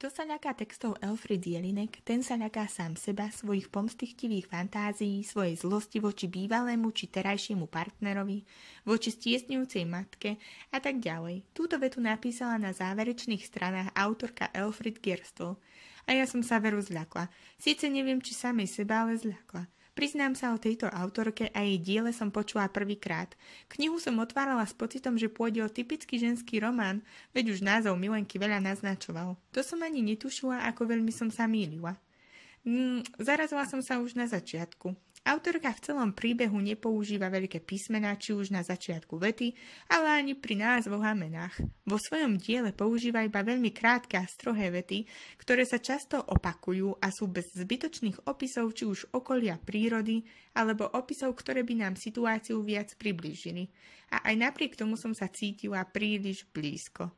Kto sa ľaká textov Elfrid Jelinek, ten sa ľaká sám seba, svojich pomstichtivých fantázií, svojej zlosti voči bývalému či terajšiemu partnerovi, voči stiesňujúcej matke a tak ďalej. Túto vetu napísala na záverečných stranách autorka Elfrid Gerstl. A ja som sa veru zľakla. Sice neviem, či samej seba, ale zľakla. Priznám sa o tejto autorke a jej diele som počula prvýkrát. Knihu som otvárala s pocitom, že pôjde o typický ženský román, veď už názov Milenky veľa naznačoval. To som ani netušila, ako veľmi som sa mýlila. Mm, zarazila som sa už na začiatku. Autorka v celom príbehu nepoužíva veľké písmená či už na začiatku vety, ale ani pri názvoch a menách. Vo svojom diele používa iba veľmi krátke a strohé vety, ktoré sa často opakujú a sú bez zbytočných opisov či už okolia prírody, alebo opisov, ktoré by nám situáciu viac priblížili. A aj napriek tomu som sa cítila príliš blízko.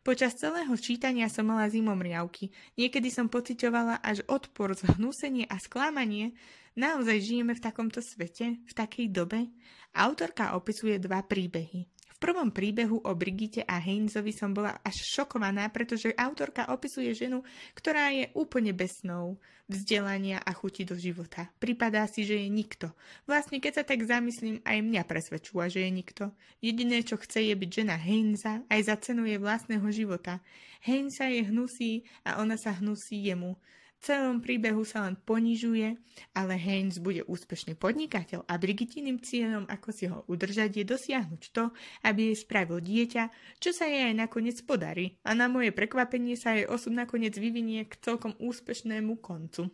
Počas celého čítania som mala riavky. Niekedy som pocitovala až odpor, zhnúsenie a sklamanie. Naozaj žijeme v takomto svete, v takej dobe? Autorka opisuje dva príbehy prvom príbehu o Brigite a Heinzovi som bola až šokovaná, pretože autorka opisuje ženu, ktorá je úplne besnou vzdelania a chuti do života. Pripadá si, že je nikto. Vlastne keď sa tak zamyslím, aj mňa presvedčila, že je nikto. Jediné, čo chce, je byť žena Heinza, aj za cenu jej vlastného života. Heinza je hnusí a ona sa hnusí jemu celom príbehu sa len ponižuje, ale Haynes bude úspešný podnikateľ a Brigitiným cieľom, ako si ho udržať, je dosiahnuť to, aby jej spravil dieťa, čo sa jej aj nakoniec podarí a na moje prekvapenie sa jej osud nakoniec vyvinie k celkom úspešnému koncu.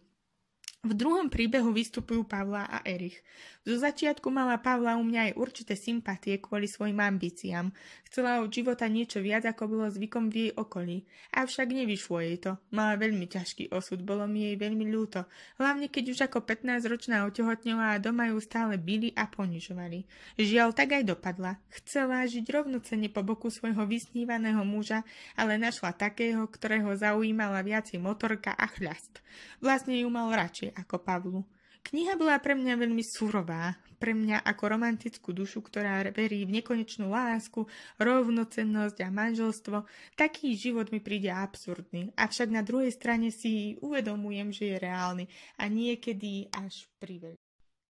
V druhom príbehu vystupujú Pavla a Erich. Zo začiatku mala Pavla u mňa aj určité sympatie kvôli svojim ambíciám. Chcela od života niečo viac, ako bolo zvykom v jej okolí. Avšak nevyšlo jej to. Mala veľmi ťažký osud, bolo mi jej veľmi ľúto. Hlavne keď už ako 15-ročná otehotnila a doma ju stále byli a ponižovali. Žiaľ, tak aj dopadla. Chcela žiť rovnocene po boku svojho vysnívaného muža, ale našla takého, ktorého zaujímala viacej motorka a chľast. Vlastne ju mal radšej ako Pavlu. Kniha bola pre mňa veľmi surová, pre mňa ako romantickú dušu, ktorá verí v nekonečnú lásku, rovnocennosť a manželstvo, taký život mi príde absurdný. Avšak na druhej strane si uvedomujem, že je reálny a niekedy až priveľ.